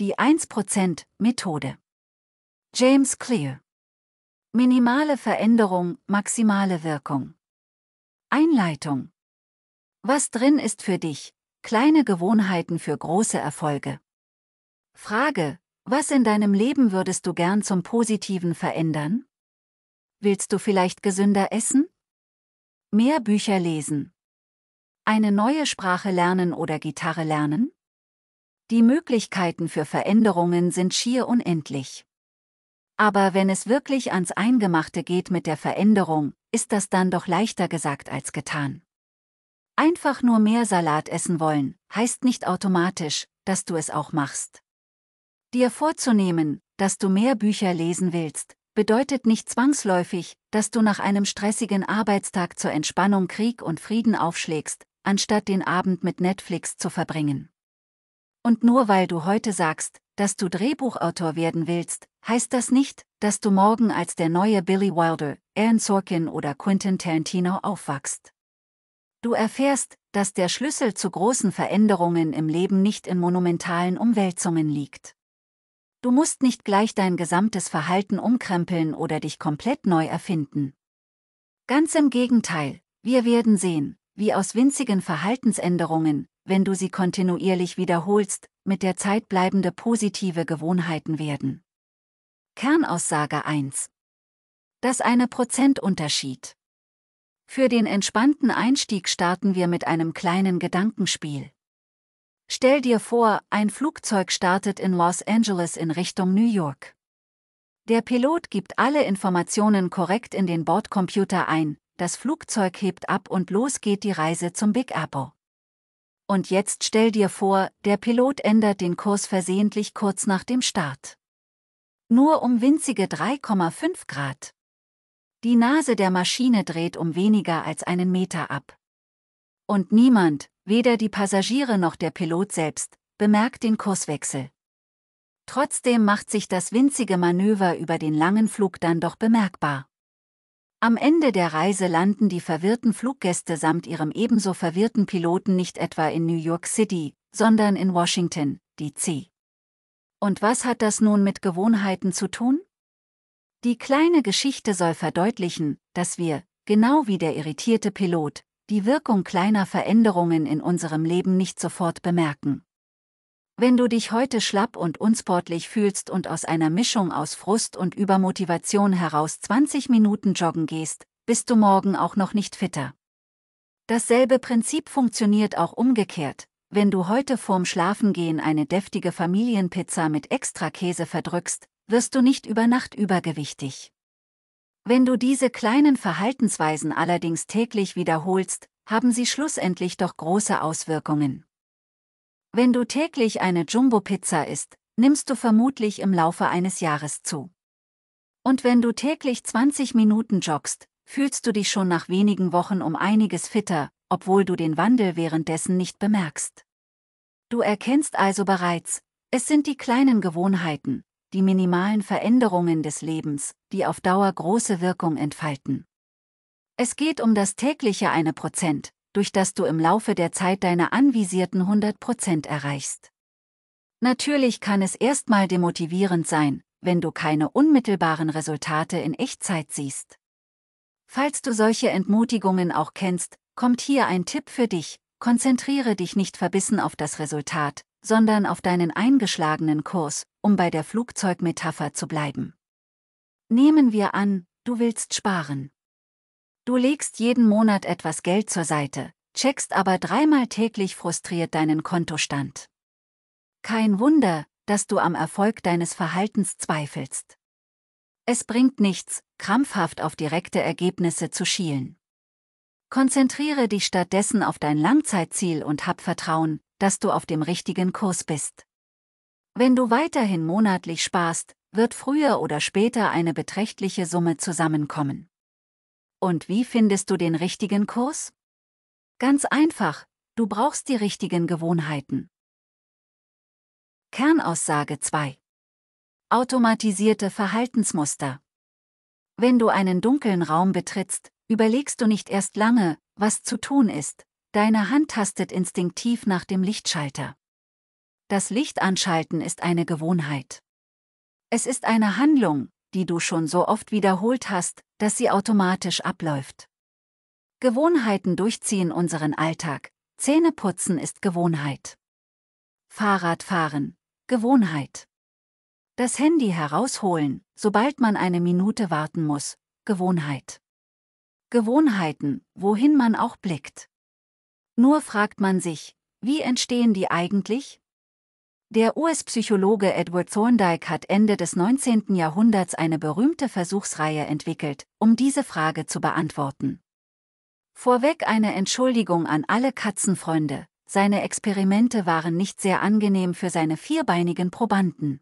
Die 1%-Methode. James Clear. Minimale Veränderung, maximale Wirkung. Einleitung. Was drin ist für dich, kleine Gewohnheiten für große Erfolge. Frage, was in deinem Leben würdest du gern zum Positiven verändern? Willst du vielleicht gesünder essen? Mehr Bücher lesen? Eine neue Sprache lernen oder Gitarre lernen? Die Möglichkeiten für Veränderungen sind schier unendlich. Aber wenn es wirklich ans Eingemachte geht mit der Veränderung, ist das dann doch leichter gesagt als getan. Einfach nur mehr Salat essen wollen, heißt nicht automatisch, dass du es auch machst. Dir vorzunehmen, dass du mehr Bücher lesen willst, bedeutet nicht zwangsläufig, dass du nach einem stressigen Arbeitstag zur Entspannung Krieg und Frieden aufschlägst, anstatt den Abend mit Netflix zu verbringen. Und nur weil du heute sagst, dass du Drehbuchautor werden willst, heißt das nicht, dass du morgen als der neue Billy Wilder, Aaron Sorkin oder Quentin Tarantino aufwachst. Du erfährst, dass der Schlüssel zu großen Veränderungen im Leben nicht in monumentalen Umwälzungen liegt. Du musst nicht gleich dein gesamtes Verhalten umkrempeln oder dich komplett neu erfinden. Ganz im Gegenteil, wir werden sehen, wie aus winzigen Verhaltensänderungen, wenn du sie kontinuierlich wiederholst, mit der Zeit bleibende positive Gewohnheiten werden. Kernaussage 1. Das eine Prozentunterschied. Für den entspannten Einstieg starten wir mit einem kleinen Gedankenspiel. Stell dir vor, ein Flugzeug startet in Los Angeles in Richtung New York. Der Pilot gibt alle Informationen korrekt in den Bordcomputer ein, das Flugzeug hebt ab und los geht die Reise zum Big Apple. Und jetzt stell dir vor, der Pilot ändert den Kurs versehentlich kurz nach dem Start. Nur um winzige 3,5 Grad. Die Nase der Maschine dreht um weniger als einen Meter ab. Und niemand, weder die Passagiere noch der Pilot selbst, bemerkt den Kurswechsel. Trotzdem macht sich das winzige Manöver über den langen Flug dann doch bemerkbar. Am Ende der Reise landen die verwirrten Fluggäste samt ihrem ebenso verwirrten Piloten nicht etwa in New York City, sondern in Washington, D.C. Und was hat das nun mit Gewohnheiten zu tun? Die kleine Geschichte soll verdeutlichen, dass wir, genau wie der irritierte Pilot, die Wirkung kleiner Veränderungen in unserem Leben nicht sofort bemerken. Wenn du dich heute schlapp und unsportlich fühlst und aus einer Mischung aus Frust und Übermotivation heraus 20 Minuten joggen gehst, bist du morgen auch noch nicht fitter. Dasselbe Prinzip funktioniert auch umgekehrt. Wenn du heute vorm Schlafengehen eine deftige Familienpizza mit extra Käse verdrückst, wirst du nicht über Nacht übergewichtig. Wenn du diese kleinen Verhaltensweisen allerdings täglich wiederholst, haben sie schlussendlich doch große Auswirkungen. Wenn du täglich eine Jumbo-Pizza isst, nimmst du vermutlich im Laufe eines Jahres zu. Und wenn du täglich 20 Minuten joggst, fühlst du dich schon nach wenigen Wochen um einiges fitter, obwohl du den Wandel währenddessen nicht bemerkst. Du erkennst also bereits, es sind die kleinen Gewohnheiten, die minimalen Veränderungen des Lebens, die auf Dauer große Wirkung entfalten. Es geht um das tägliche eine Prozent, durch das du im Laufe der Zeit deine anvisierten 100% erreichst. Natürlich kann es erstmal demotivierend sein, wenn du keine unmittelbaren Resultate in Echtzeit siehst. Falls du solche Entmutigungen auch kennst, kommt hier ein Tipp für dich, konzentriere dich nicht verbissen auf das Resultat, sondern auf deinen eingeschlagenen Kurs, um bei der Flugzeugmetapher zu bleiben. Nehmen wir an, du willst sparen. Du legst jeden Monat etwas Geld zur Seite, checkst aber dreimal täglich frustriert deinen Kontostand. Kein Wunder, dass du am Erfolg deines Verhaltens zweifelst. Es bringt nichts, krampfhaft auf direkte Ergebnisse zu schielen. Konzentriere dich stattdessen auf dein Langzeitziel und hab Vertrauen, dass du auf dem richtigen Kurs bist. Wenn du weiterhin monatlich sparst, wird früher oder später eine beträchtliche Summe zusammenkommen. Und wie findest du den richtigen Kurs? Ganz einfach, du brauchst die richtigen Gewohnheiten. Kernaussage 2. Automatisierte Verhaltensmuster. Wenn du einen dunklen Raum betrittst, überlegst du nicht erst lange, was zu tun ist, deine Hand tastet instinktiv nach dem Lichtschalter. Das Licht anschalten ist eine Gewohnheit. Es ist eine Handlung, die du schon so oft wiederholt hast, dass sie automatisch abläuft. Gewohnheiten durchziehen unseren Alltag. Zähneputzen ist Gewohnheit. Fahrradfahren. Gewohnheit. Das Handy herausholen, sobald man eine Minute warten muss. Gewohnheit. Gewohnheiten, wohin man auch blickt. Nur fragt man sich, wie entstehen die eigentlich? Der US-Psychologe Edward Thorndike hat Ende des 19. Jahrhunderts eine berühmte Versuchsreihe entwickelt, um diese Frage zu beantworten. Vorweg eine Entschuldigung an alle Katzenfreunde, seine Experimente waren nicht sehr angenehm für seine vierbeinigen Probanden.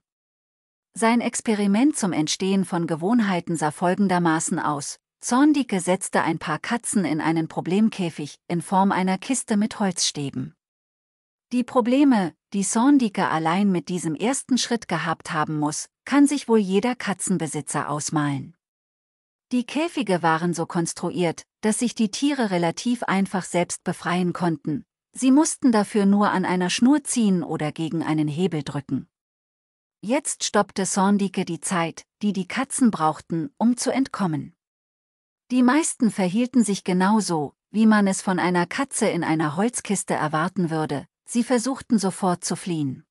Sein Experiment zum Entstehen von Gewohnheiten sah folgendermaßen aus. Zorndike setzte ein paar Katzen in einen Problemkäfig in Form einer Kiste mit Holzstäben. Die Probleme, die Sondika allein mit diesem ersten Schritt gehabt haben muss, kann sich wohl jeder Katzenbesitzer ausmalen. Die Käfige waren so konstruiert, dass sich die Tiere relativ einfach selbst befreien konnten, sie mussten dafür nur an einer Schnur ziehen oder gegen einen Hebel drücken. Jetzt stoppte Sondike die Zeit, die die Katzen brauchten, um zu entkommen. Die meisten verhielten sich genauso, wie man es von einer Katze in einer Holzkiste erwarten würde, Sie versuchten sofort zu fliehen.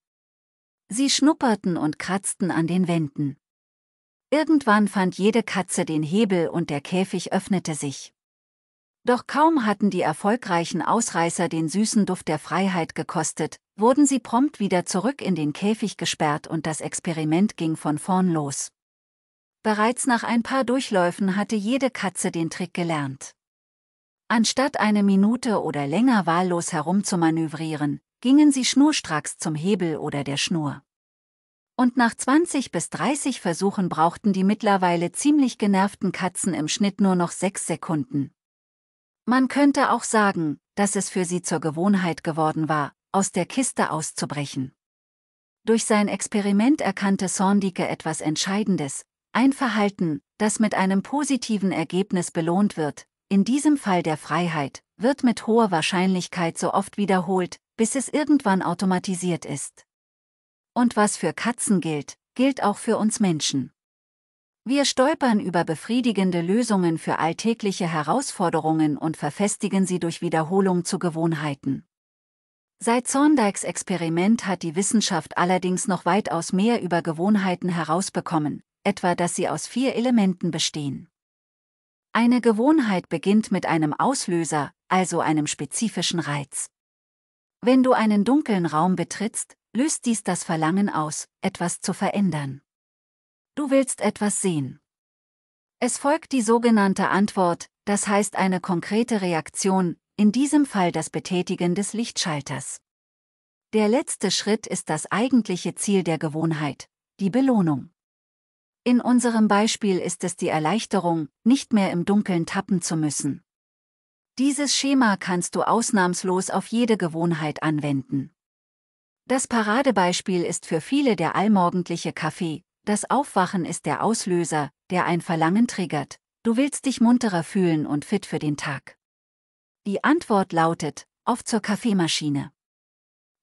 Sie schnupperten und kratzten an den Wänden. Irgendwann fand jede Katze den Hebel und der Käfig öffnete sich. Doch kaum hatten die erfolgreichen Ausreißer den süßen Duft der Freiheit gekostet, wurden sie prompt wieder zurück in den Käfig gesperrt und das Experiment ging von vorn los. Bereits nach ein paar Durchläufen hatte jede Katze den Trick gelernt. Anstatt eine Minute oder länger wahllos herumzumanövrieren, gingen sie schnurstracks zum Hebel oder der Schnur. Und nach 20 bis 30 Versuchen brauchten die mittlerweile ziemlich genervten Katzen im Schnitt nur noch 6 Sekunden. Man könnte auch sagen, dass es für sie zur Gewohnheit geworden war, aus der Kiste auszubrechen. Durch sein Experiment erkannte Sondike etwas Entscheidendes, ein Verhalten, das mit einem positiven Ergebnis belohnt wird, in diesem Fall der Freiheit, wird mit hoher Wahrscheinlichkeit so oft wiederholt, bis es irgendwann automatisiert ist. Und was für Katzen gilt, gilt auch für uns Menschen. Wir stolpern über befriedigende Lösungen für alltägliche Herausforderungen und verfestigen sie durch Wiederholung zu Gewohnheiten. Seit Zorndikes Experiment hat die Wissenschaft allerdings noch weitaus mehr über Gewohnheiten herausbekommen, etwa dass sie aus vier Elementen bestehen. Eine Gewohnheit beginnt mit einem Auslöser, also einem spezifischen Reiz. Wenn du einen dunklen Raum betrittst, löst dies das Verlangen aus, etwas zu verändern. Du willst etwas sehen. Es folgt die sogenannte Antwort, das heißt eine konkrete Reaktion, in diesem Fall das Betätigen des Lichtschalters. Der letzte Schritt ist das eigentliche Ziel der Gewohnheit, die Belohnung. In unserem Beispiel ist es die Erleichterung, nicht mehr im Dunkeln tappen zu müssen. Dieses Schema kannst du ausnahmslos auf jede Gewohnheit anwenden. Das Paradebeispiel ist für viele der allmorgendliche Kaffee, das Aufwachen ist der Auslöser, der ein Verlangen triggert, du willst dich munterer fühlen und fit für den Tag. Die Antwort lautet, auf zur Kaffeemaschine.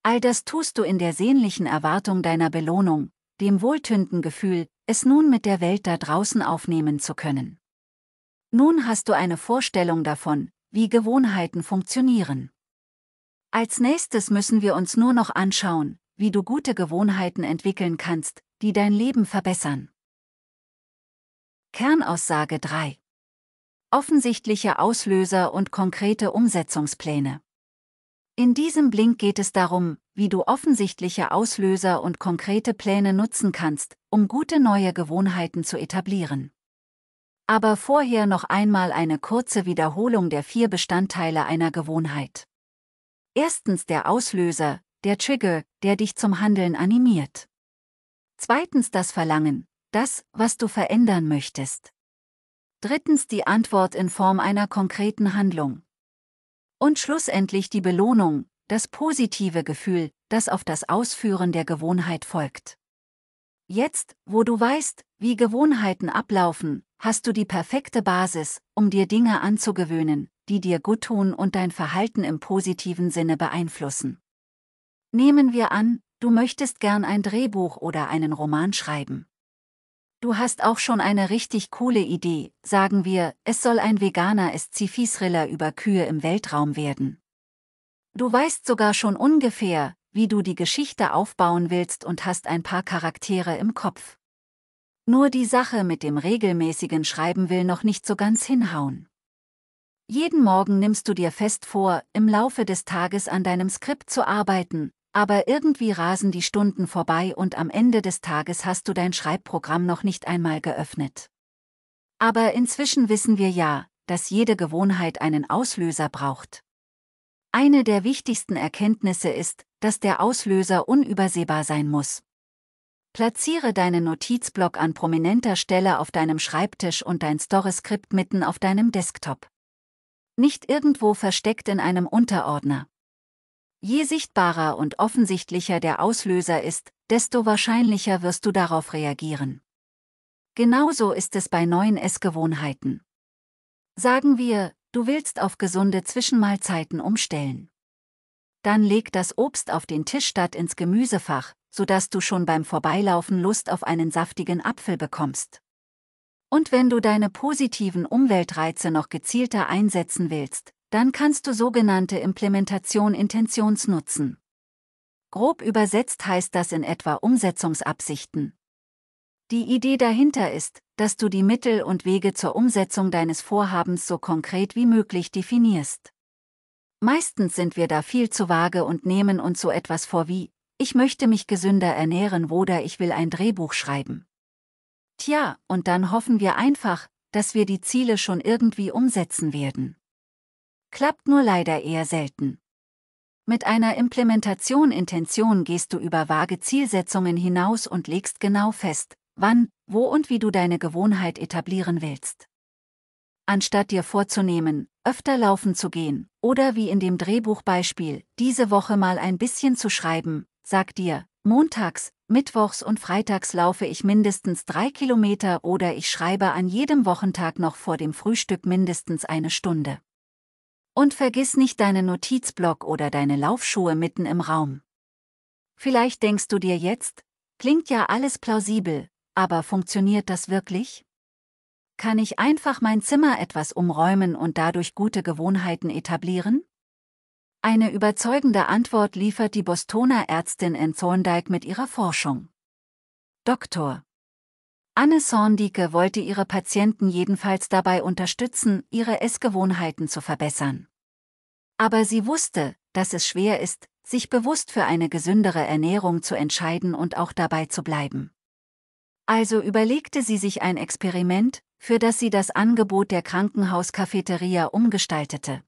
All das tust du in der sehnlichen Erwartung deiner Belohnung, dem wohltünden Gefühl, es nun mit der Welt da draußen aufnehmen zu können. Nun hast du eine Vorstellung davon, wie Gewohnheiten funktionieren. Als nächstes müssen wir uns nur noch anschauen, wie du gute Gewohnheiten entwickeln kannst, die dein Leben verbessern. Kernaussage 3. Offensichtliche Auslöser und konkrete Umsetzungspläne. In diesem Blink geht es darum, wie du offensichtliche Auslöser und konkrete Pläne nutzen kannst, um gute neue Gewohnheiten zu etablieren aber vorher noch einmal eine kurze Wiederholung der vier Bestandteile einer Gewohnheit. Erstens der Auslöser, der Trigger, der dich zum Handeln animiert. Zweitens das Verlangen, das, was du verändern möchtest. Drittens die Antwort in Form einer konkreten Handlung. Und schlussendlich die Belohnung, das positive Gefühl, das auf das Ausführen der Gewohnheit folgt. Jetzt, wo du weißt, wie Gewohnheiten ablaufen, hast du die perfekte Basis, um dir Dinge anzugewöhnen, die dir gut tun und dein Verhalten im positiven Sinne beeinflussen. Nehmen wir an, du möchtest gern ein Drehbuch oder einen Roman schreiben. Du hast auch schon eine richtig coole Idee, sagen wir, es soll ein veganer sci thriller über Kühe im Weltraum werden. Du weißt sogar schon ungefähr, wie du die Geschichte aufbauen willst und hast ein paar Charaktere im Kopf. Nur die Sache mit dem regelmäßigen Schreiben will noch nicht so ganz hinhauen. Jeden Morgen nimmst du dir fest vor, im Laufe des Tages an deinem Skript zu arbeiten, aber irgendwie rasen die Stunden vorbei und am Ende des Tages hast du dein Schreibprogramm noch nicht einmal geöffnet. Aber inzwischen wissen wir ja, dass jede Gewohnheit einen Auslöser braucht. Eine der wichtigsten Erkenntnisse ist, dass der Auslöser unübersehbar sein muss. Platziere deinen Notizblock an prominenter Stelle auf deinem Schreibtisch und dein Story-Skript mitten auf deinem Desktop. Nicht irgendwo versteckt in einem Unterordner. Je sichtbarer und offensichtlicher der Auslöser ist, desto wahrscheinlicher wirst du darauf reagieren. Genauso ist es bei neuen Essgewohnheiten. Sagen wir, du willst auf gesunde Zwischenmahlzeiten umstellen. Dann leg das Obst auf den Tisch statt ins Gemüsefach, sodass du schon beim Vorbeilaufen Lust auf einen saftigen Apfel bekommst. Und wenn du deine positiven Umweltreize noch gezielter einsetzen willst, dann kannst du sogenannte Implementation Intentions nutzen. Grob übersetzt heißt das in etwa Umsetzungsabsichten. Die Idee dahinter ist, dass du die Mittel und Wege zur Umsetzung deines Vorhabens so konkret wie möglich definierst. Meistens sind wir da viel zu vage und nehmen uns so etwas vor wie, ich möchte mich gesünder ernähren oder ich will ein Drehbuch schreiben. Tja, und dann hoffen wir einfach, dass wir die Ziele schon irgendwie umsetzen werden. Klappt nur leider eher selten. Mit einer Implementation Intention gehst du über vage Zielsetzungen hinaus und legst genau fest, wann, wo und wie du deine Gewohnheit etablieren willst. Anstatt dir vorzunehmen, öfter laufen zu gehen oder wie in dem Drehbuchbeispiel, diese Woche mal ein bisschen zu schreiben, sag dir, montags, mittwochs und freitags laufe ich mindestens drei Kilometer oder ich schreibe an jedem Wochentag noch vor dem Frühstück mindestens eine Stunde. Und vergiss nicht deinen Notizblock oder deine Laufschuhe mitten im Raum. Vielleicht denkst du dir jetzt, klingt ja alles plausibel, aber funktioniert das wirklich? Kann ich einfach mein Zimmer etwas umräumen und dadurch gute Gewohnheiten etablieren? Eine überzeugende Antwort liefert die Bostoner Ärztin in Thorndike mit ihrer Forschung. Dr. Anne Sorndike wollte ihre Patienten jedenfalls dabei unterstützen, ihre Essgewohnheiten zu verbessern. Aber sie wusste, dass es schwer ist, sich bewusst für eine gesündere Ernährung zu entscheiden und auch dabei zu bleiben. Also überlegte sie sich ein Experiment, für das sie das Angebot der Krankenhauskafeteria umgestaltete.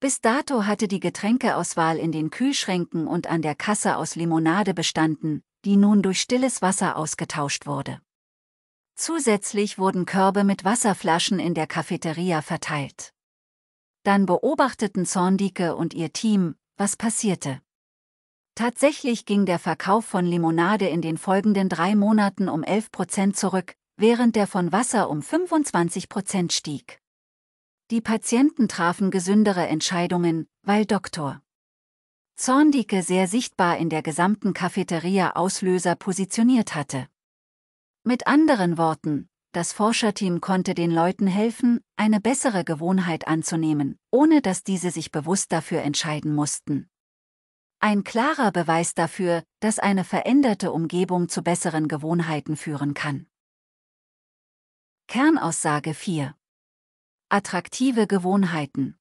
Bis dato hatte die Getränkeauswahl in den Kühlschränken und an der Kasse aus Limonade bestanden, die nun durch stilles Wasser ausgetauscht wurde. Zusätzlich wurden Körbe mit Wasserflaschen in der Cafeteria verteilt. Dann beobachteten Zorndike und ihr Team, was passierte. Tatsächlich ging der Verkauf von Limonade in den folgenden drei Monaten um 11 Prozent zurück, während der von Wasser um 25 Prozent stieg. Die Patienten trafen gesündere Entscheidungen, weil Dr. Zorndike sehr sichtbar in der gesamten Cafeteria Auslöser positioniert hatte. Mit anderen Worten, das Forscherteam konnte den Leuten helfen, eine bessere Gewohnheit anzunehmen, ohne dass diese sich bewusst dafür entscheiden mussten. Ein klarer Beweis dafür, dass eine veränderte Umgebung zu besseren Gewohnheiten führen kann. Kernaussage 4. Attraktive Gewohnheiten.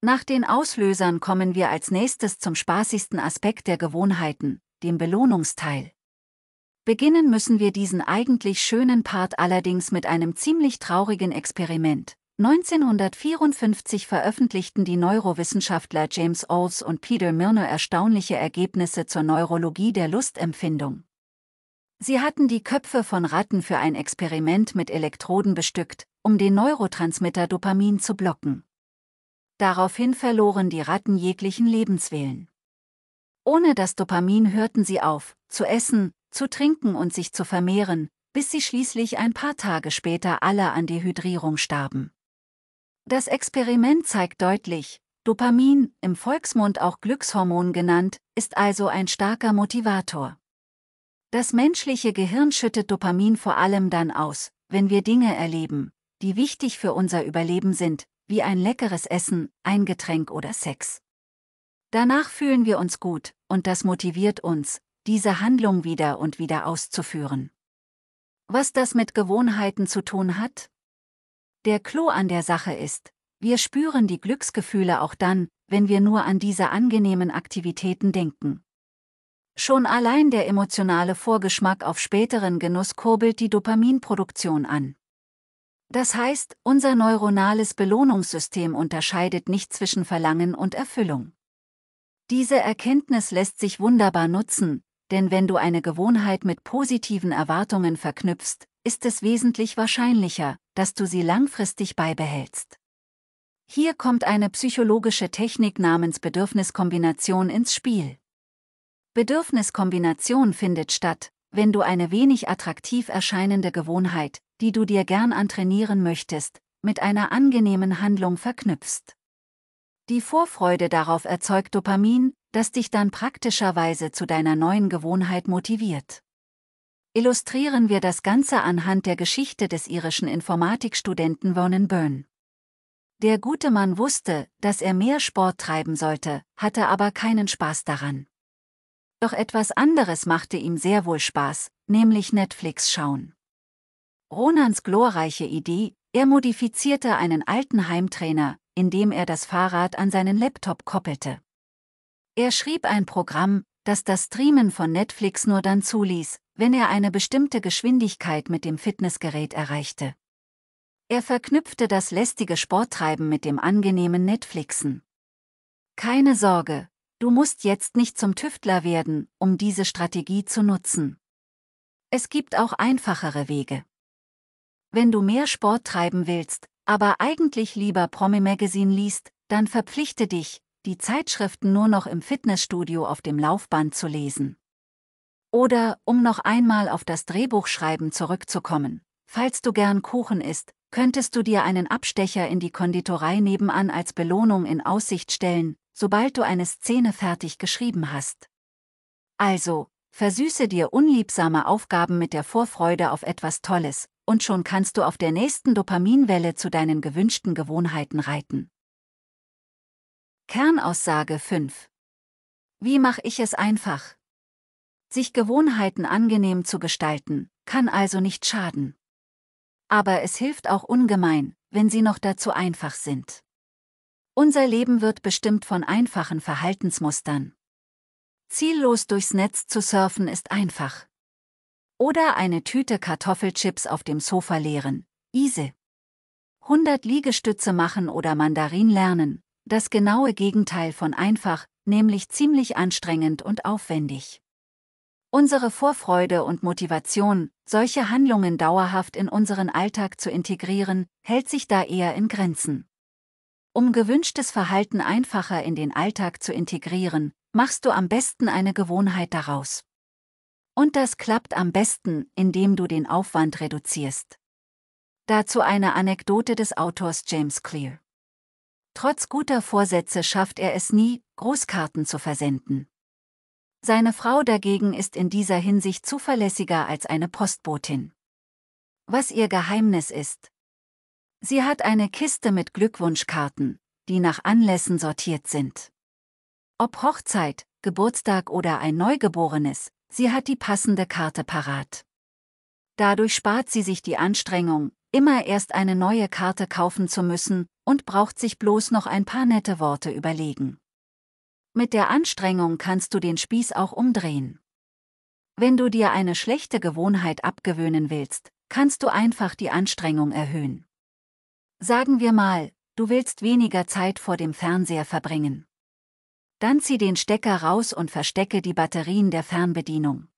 Nach den Auslösern kommen wir als nächstes zum spaßigsten Aspekt der Gewohnheiten, dem Belohnungsteil. Beginnen müssen wir diesen eigentlich schönen Part allerdings mit einem ziemlich traurigen Experiment. 1954 veröffentlichten die Neurowissenschaftler James Olds und Peter Mirner erstaunliche Ergebnisse zur Neurologie der Lustempfindung. Sie hatten die Köpfe von Ratten für ein Experiment mit Elektroden bestückt, um den Neurotransmitter Dopamin zu blocken. Daraufhin verloren die Ratten jeglichen Lebenswillen. Ohne das Dopamin hörten sie auf, zu essen, zu trinken und sich zu vermehren, bis sie schließlich ein paar Tage später alle an Dehydrierung starben. Das Experiment zeigt deutlich, Dopamin, im Volksmund auch Glückshormon genannt, ist also ein starker Motivator. Das menschliche Gehirn schüttet Dopamin vor allem dann aus, wenn wir Dinge erleben, die wichtig für unser Überleben sind, wie ein leckeres Essen, ein Getränk oder Sex. Danach fühlen wir uns gut, und das motiviert uns, diese Handlung wieder und wieder auszuführen. Was das mit Gewohnheiten zu tun hat? Der Klo an der Sache ist, wir spüren die Glücksgefühle auch dann, wenn wir nur an diese angenehmen Aktivitäten denken. Schon allein der emotionale Vorgeschmack auf späteren Genuss kurbelt die Dopaminproduktion an. Das heißt, unser neuronales Belohnungssystem unterscheidet nicht zwischen Verlangen und Erfüllung. Diese Erkenntnis lässt sich wunderbar nutzen, denn wenn du eine Gewohnheit mit positiven Erwartungen verknüpfst, ist es wesentlich wahrscheinlicher, dass du sie langfristig beibehältst. Hier kommt eine psychologische Technik namens Bedürfniskombination ins Spiel. Bedürfniskombination findet statt, wenn du eine wenig attraktiv erscheinende Gewohnheit, die du dir gern antrainieren möchtest, mit einer angenehmen Handlung verknüpfst. Die Vorfreude darauf erzeugt Dopamin, das dich dann praktischerweise zu deiner neuen Gewohnheit motiviert. Illustrieren wir das Ganze anhand der Geschichte des irischen Informatikstudenten Vernon Byrne. Der gute Mann wusste, dass er mehr Sport treiben sollte, hatte aber keinen Spaß daran. Doch etwas anderes machte ihm sehr wohl Spaß, nämlich Netflix schauen. Ronans glorreiche Idee, er modifizierte einen alten Heimtrainer, indem er das Fahrrad an seinen Laptop koppelte. Er schrieb ein Programm, das das Streamen von Netflix nur dann zuließ, wenn er eine bestimmte Geschwindigkeit mit dem Fitnessgerät erreichte. Er verknüpfte das lästige Sporttreiben mit dem angenehmen Netflixen. Keine Sorge, Du musst jetzt nicht zum Tüftler werden, um diese Strategie zu nutzen. Es gibt auch einfachere Wege. Wenn du mehr Sport treiben willst, aber eigentlich lieber Promi Magazine liest, dann verpflichte dich, die Zeitschriften nur noch im Fitnessstudio auf dem Laufband zu lesen. Oder, um noch einmal auf das Drehbuchschreiben zurückzukommen, falls du gern Kuchen isst, könntest du dir einen Abstecher in die Konditorei nebenan als Belohnung in Aussicht stellen, sobald du eine Szene fertig geschrieben hast. Also, versüße dir unliebsame Aufgaben mit der Vorfreude auf etwas Tolles, und schon kannst du auf der nächsten Dopaminwelle zu deinen gewünschten Gewohnheiten reiten. Kernaussage 5. Wie mache ich es einfach? Sich Gewohnheiten angenehm zu gestalten, kann also nicht schaden. Aber es hilft auch ungemein, wenn sie noch dazu einfach sind. Unser Leben wird bestimmt von einfachen Verhaltensmustern. Ziellos durchs Netz zu surfen ist einfach. Oder eine Tüte Kartoffelchips auf dem Sofa leeren. Easy. 100 Liegestütze machen oder Mandarin lernen. Das genaue Gegenteil von einfach, nämlich ziemlich anstrengend und aufwendig. Unsere Vorfreude und Motivation, solche Handlungen dauerhaft in unseren Alltag zu integrieren, hält sich da eher in Grenzen. Um gewünschtes Verhalten einfacher in den Alltag zu integrieren, machst du am besten eine Gewohnheit daraus. Und das klappt am besten, indem du den Aufwand reduzierst. Dazu eine Anekdote des Autors James Clear. Trotz guter Vorsätze schafft er es nie, Großkarten zu versenden. Seine Frau dagegen ist in dieser Hinsicht zuverlässiger als eine Postbotin. Was ihr Geheimnis ist, Sie hat eine Kiste mit Glückwunschkarten, die nach Anlässen sortiert sind. Ob Hochzeit, Geburtstag oder ein Neugeborenes, sie hat die passende Karte parat. Dadurch spart sie sich die Anstrengung, immer erst eine neue Karte kaufen zu müssen und braucht sich bloß noch ein paar nette Worte überlegen. Mit der Anstrengung kannst du den Spieß auch umdrehen. Wenn du dir eine schlechte Gewohnheit abgewöhnen willst, kannst du einfach die Anstrengung erhöhen. Sagen wir mal, du willst weniger Zeit vor dem Fernseher verbringen. Dann zieh den Stecker raus und verstecke die Batterien der Fernbedienung.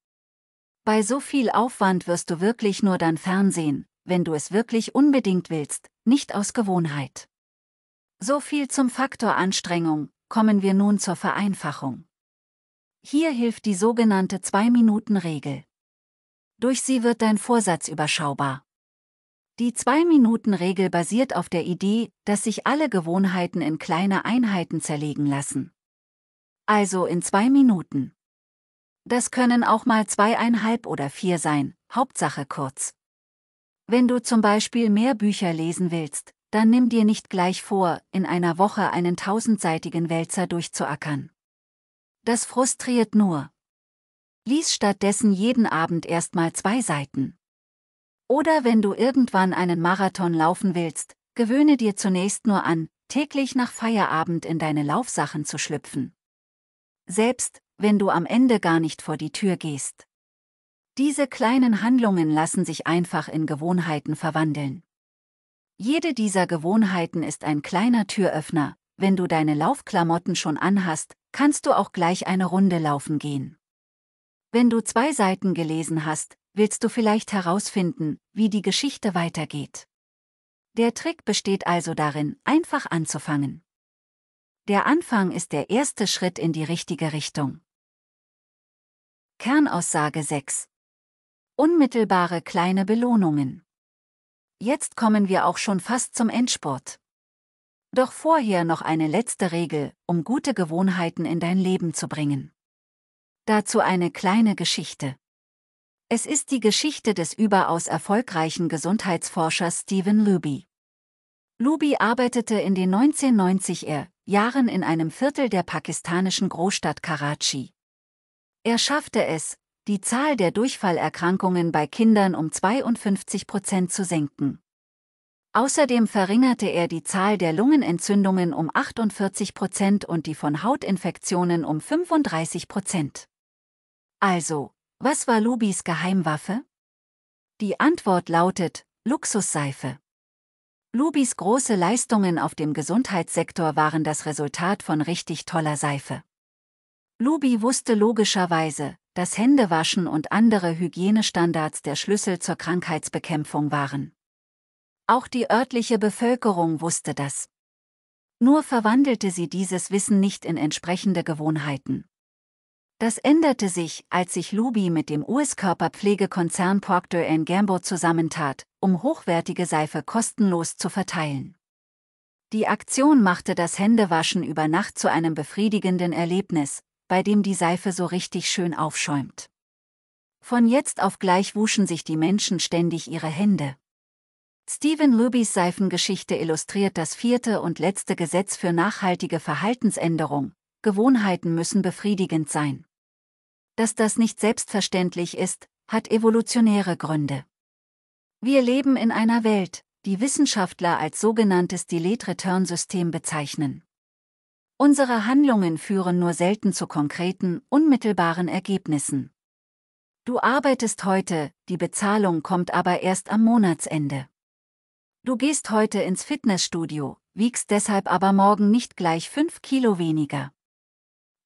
Bei so viel Aufwand wirst du wirklich nur dann fernsehen, wenn du es wirklich unbedingt willst, nicht aus Gewohnheit. So viel zum Faktor Anstrengung, kommen wir nun zur Vereinfachung. Hier hilft die sogenannte zwei minuten regel Durch sie wird dein Vorsatz überschaubar. Die Zwei-Minuten-Regel basiert auf der Idee, dass sich alle Gewohnheiten in kleine Einheiten zerlegen lassen. Also in zwei Minuten. Das können auch mal zweieinhalb oder vier sein, Hauptsache kurz. Wenn du zum Beispiel mehr Bücher lesen willst, dann nimm dir nicht gleich vor, in einer Woche einen tausendseitigen Wälzer durchzuackern. Das frustriert nur. Lies stattdessen jeden Abend erstmal zwei Seiten. Oder wenn du irgendwann einen Marathon laufen willst, gewöhne dir zunächst nur an, täglich nach Feierabend in deine Laufsachen zu schlüpfen. Selbst, wenn du am Ende gar nicht vor die Tür gehst. Diese kleinen Handlungen lassen sich einfach in Gewohnheiten verwandeln. Jede dieser Gewohnheiten ist ein kleiner Türöffner, wenn du deine Laufklamotten schon anhast, kannst du auch gleich eine Runde laufen gehen. Wenn du zwei Seiten gelesen hast, willst du vielleicht herausfinden, wie die Geschichte weitergeht. Der Trick besteht also darin, einfach anzufangen. Der Anfang ist der erste Schritt in die richtige Richtung. Kernaussage 6. Unmittelbare kleine Belohnungen. Jetzt kommen wir auch schon fast zum Endspurt. Doch vorher noch eine letzte Regel, um gute Gewohnheiten in dein Leben zu bringen. Dazu eine kleine Geschichte. Es ist die Geschichte des überaus erfolgreichen Gesundheitsforschers Stephen Luby. Luby arbeitete in den 1990er Jahren in einem Viertel der pakistanischen Großstadt Karachi. Er schaffte es, die Zahl der Durchfallerkrankungen bei Kindern um 52 Prozent zu senken. Außerdem verringerte er die Zahl der Lungenentzündungen um 48 Prozent und die von Hautinfektionen um 35 Prozent. Also, was war Lubis Geheimwaffe? Die Antwort lautet Luxusseife. Lubis große Leistungen auf dem Gesundheitssektor waren das Resultat von richtig toller Seife. Lubi wusste logischerweise, dass Händewaschen und andere Hygienestandards der Schlüssel zur Krankheitsbekämpfung waren. Auch die örtliche Bevölkerung wusste das. Nur verwandelte sie dieses Wissen nicht in entsprechende Gewohnheiten. Das änderte sich, als sich Luby mit dem US-Körperpflegekonzern Procter Gamble zusammentat, um hochwertige Seife kostenlos zu verteilen. Die Aktion machte das Händewaschen über Nacht zu einem befriedigenden Erlebnis, bei dem die Seife so richtig schön aufschäumt. Von jetzt auf gleich wuschen sich die Menschen ständig ihre Hände. Stephen Lubys Seifengeschichte illustriert das vierte und letzte Gesetz für nachhaltige Verhaltensänderung, Gewohnheiten müssen befriedigend sein. Dass das nicht selbstverständlich ist, hat evolutionäre Gründe. Wir leben in einer Welt, die Wissenschaftler als sogenanntes Delete-Return-System bezeichnen. Unsere Handlungen führen nur selten zu konkreten, unmittelbaren Ergebnissen. Du arbeitest heute, die Bezahlung kommt aber erst am Monatsende. Du gehst heute ins Fitnessstudio, wiegst deshalb aber morgen nicht gleich 5 Kilo weniger.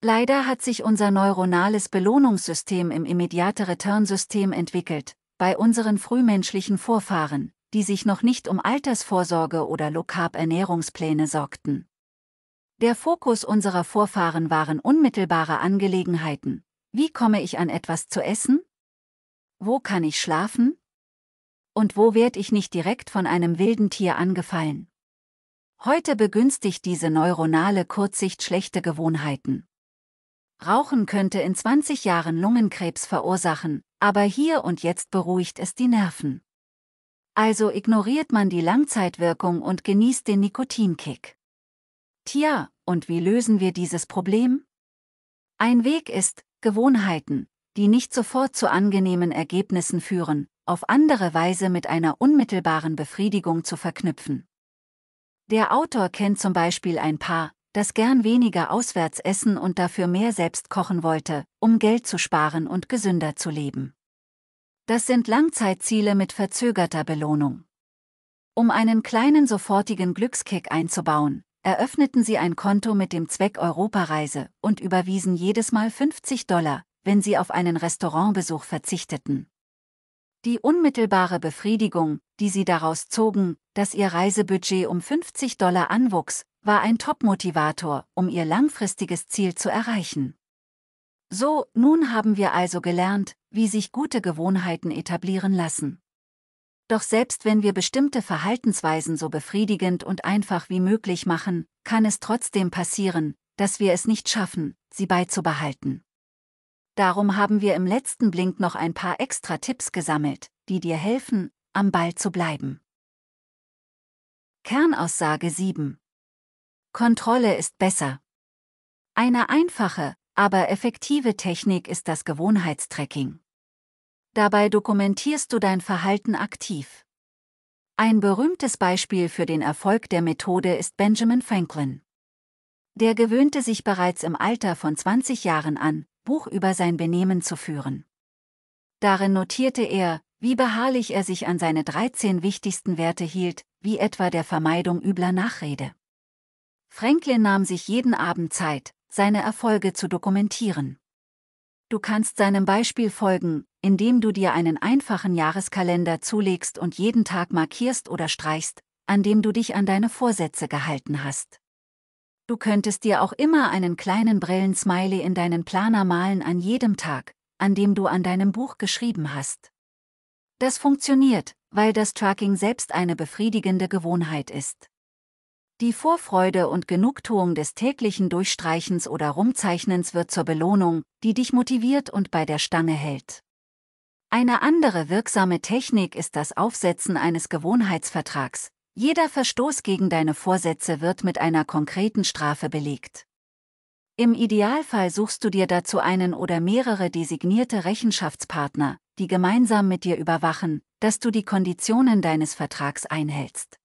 Leider hat sich unser neuronales Belohnungssystem im Immediate-Return-System entwickelt, bei unseren frühmenschlichen Vorfahren, die sich noch nicht um Altersvorsorge oder Low-Carb-Ernährungspläne sorgten. Der Fokus unserer Vorfahren waren unmittelbare Angelegenheiten. Wie komme ich an etwas zu essen? Wo kann ich schlafen? Und wo werde ich nicht direkt von einem wilden Tier angefallen? Heute begünstigt diese neuronale Kurzsicht schlechte Gewohnheiten. Rauchen könnte in 20 Jahren Lungenkrebs verursachen, aber hier und jetzt beruhigt es die Nerven. Also ignoriert man die Langzeitwirkung und genießt den Nikotinkick. Tja, und wie lösen wir dieses Problem? Ein Weg ist, Gewohnheiten, die nicht sofort zu angenehmen Ergebnissen führen, auf andere Weise mit einer unmittelbaren Befriedigung zu verknüpfen. Der Autor kennt zum Beispiel ein Paar, das gern weniger auswärts essen und dafür mehr selbst kochen wollte, um Geld zu sparen und gesünder zu leben. Das sind Langzeitziele mit verzögerter Belohnung. Um einen kleinen sofortigen Glückskick einzubauen, eröffneten sie ein Konto mit dem Zweck Europareise und überwiesen jedes Mal 50 Dollar, wenn sie auf einen Restaurantbesuch verzichteten. Die unmittelbare Befriedigung, die sie daraus zogen, dass ihr Reisebudget um 50 Dollar anwuchs, war ein Top-Motivator, um ihr langfristiges Ziel zu erreichen. So, nun haben wir also gelernt, wie sich gute Gewohnheiten etablieren lassen. Doch selbst wenn wir bestimmte Verhaltensweisen so befriedigend und einfach wie möglich machen, kann es trotzdem passieren, dass wir es nicht schaffen, sie beizubehalten. Darum haben wir im letzten Blink noch ein paar extra Tipps gesammelt, die dir helfen, am Ball zu bleiben. Kernaussage 7 Kontrolle ist besser. Eine einfache, aber effektive Technik ist das Gewohnheitstracking. Dabei dokumentierst du dein Verhalten aktiv. Ein berühmtes Beispiel für den Erfolg der Methode ist Benjamin Franklin. Der gewöhnte sich bereits im Alter von 20 Jahren an, Buch über sein Benehmen zu führen. Darin notierte er, wie beharrlich er sich an seine 13 wichtigsten Werte hielt, wie etwa der Vermeidung übler Nachrede. Franklin nahm sich jeden Abend Zeit, seine Erfolge zu dokumentieren. Du kannst seinem Beispiel folgen, indem du dir einen einfachen Jahreskalender zulegst und jeden Tag markierst oder streichst, an dem du dich an deine Vorsätze gehalten hast. Du könntest dir auch immer einen kleinen Brillensmiley in deinen Planer malen an jedem Tag, an dem du an deinem Buch geschrieben hast. Das funktioniert, weil das Tracking selbst eine befriedigende Gewohnheit ist. Die Vorfreude und Genugtuung des täglichen Durchstreichens oder Rumzeichnens wird zur Belohnung, die dich motiviert und bei der Stange hält. Eine andere wirksame Technik ist das Aufsetzen eines Gewohnheitsvertrags. Jeder Verstoß gegen deine Vorsätze wird mit einer konkreten Strafe belegt. Im Idealfall suchst du dir dazu einen oder mehrere designierte Rechenschaftspartner, die gemeinsam mit dir überwachen, dass du die Konditionen deines Vertrags einhältst.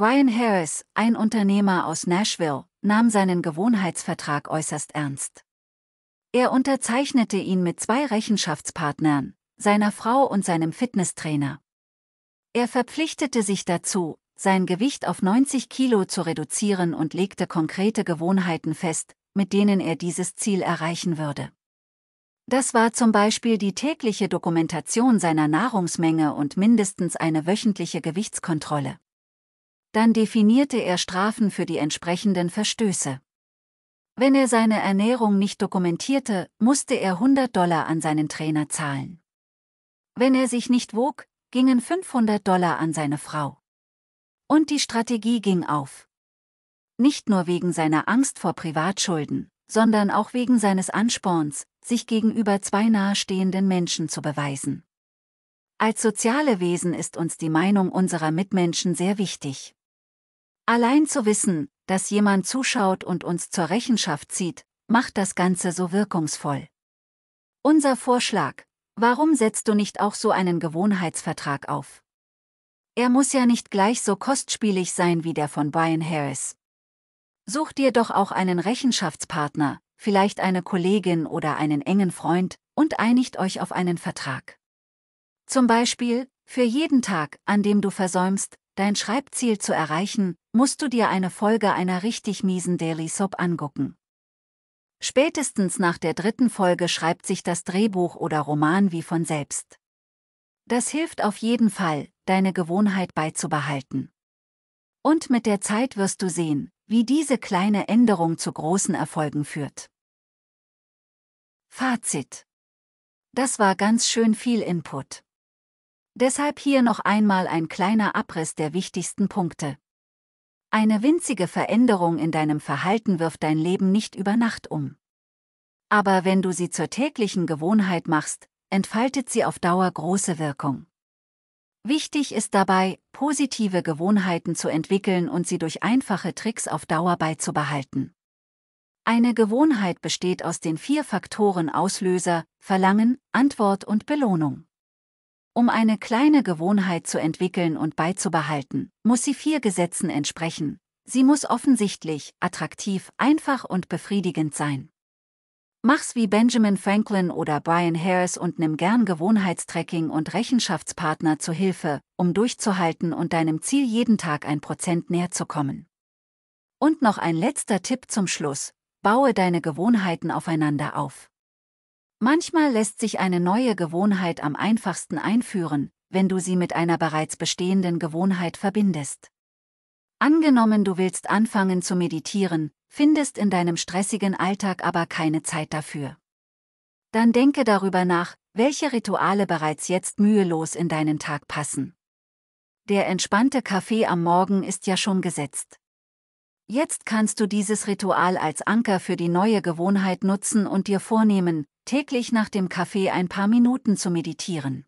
Ryan Harris, ein Unternehmer aus Nashville, nahm seinen Gewohnheitsvertrag äußerst ernst. Er unterzeichnete ihn mit zwei Rechenschaftspartnern, seiner Frau und seinem Fitnesstrainer. Er verpflichtete sich dazu, sein Gewicht auf 90 Kilo zu reduzieren und legte konkrete Gewohnheiten fest, mit denen er dieses Ziel erreichen würde. Das war zum Beispiel die tägliche Dokumentation seiner Nahrungsmenge und mindestens eine wöchentliche Gewichtskontrolle dann definierte er Strafen für die entsprechenden Verstöße. Wenn er seine Ernährung nicht dokumentierte, musste er 100 Dollar an seinen Trainer zahlen. Wenn er sich nicht wog, gingen 500 Dollar an seine Frau. Und die Strategie ging auf. Nicht nur wegen seiner Angst vor Privatschulden, sondern auch wegen seines Ansporns, sich gegenüber zwei nahestehenden Menschen zu beweisen. Als soziale Wesen ist uns die Meinung unserer Mitmenschen sehr wichtig. Allein zu wissen, dass jemand zuschaut und uns zur Rechenschaft zieht, macht das Ganze so wirkungsvoll. Unser Vorschlag, warum setzt du nicht auch so einen Gewohnheitsvertrag auf? Er muss ja nicht gleich so kostspielig sein wie der von Brian Harris. Such dir doch auch einen Rechenschaftspartner, vielleicht eine Kollegin oder einen engen Freund, und einigt euch auf einen Vertrag. Zum Beispiel, für jeden Tag, an dem du versäumst, dein Schreibziel zu erreichen, musst du dir eine Folge einer richtig miesen Daily Soap angucken. Spätestens nach der dritten Folge schreibt sich das Drehbuch oder Roman wie von selbst. Das hilft auf jeden Fall, deine Gewohnheit beizubehalten. Und mit der Zeit wirst du sehen, wie diese kleine Änderung zu großen Erfolgen führt. Fazit. Das war ganz schön viel Input. Deshalb hier noch einmal ein kleiner Abriss der wichtigsten Punkte. Eine winzige Veränderung in deinem Verhalten wirft dein Leben nicht über Nacht um. Aber wenn du sie zur täglichen Gewohnheit machst, entfaltet sie auf Dauer große Wirkung. Wichtig ist dabei, positive Gewohnheiten zu entwickeln und sie durch einfache Tricks auf Dauer beizubehalten. Eine Gewohnheit besteht aus den vier Faktoren Auslöser, Verlangen, Antwort und Belohnung. Um eine kleine Gewohnheit zu entwickeln und beizubehalten, muss sie vier Gesetzen entsprechen. Sie muss offensichtlich, attraktiv, einfach und befriedigend sein. Mach's wie Benjamin Franklin oder Brian Harris und nimm gern Gewohnheitstracking und Rechenschaftspartner zu Hilfe, um durchzuhalten und deinem Ziel jeden Tag ein Prozent näher zu kommen. Und noch ein letzter Tipp zum Schluss. Baue deine Gewohnheiten aufeinander auf. Manchmal lässt sich eine neue Gewohnheit am einfachsten einführen, wenn du sie mit einer bereits bestehenden Gewohnheit verbindest. Angenommen, du willst anfangen zu meditieren, findest in deinem stressigen Alltag aber keine Zeit dafür. Dann denke darüber nach, welche Rituale bereits jetzt mühelos in deinen Tag passen. Der entspannte Kaffee am Morgen ist ja schon gesetzt. Jetzt kannst du dieses Ritual als Anker für die neue Gewohnheit nutzen und dir vornehmen, täglich nach dem Kaffee ein paar Minuten zu meditieren.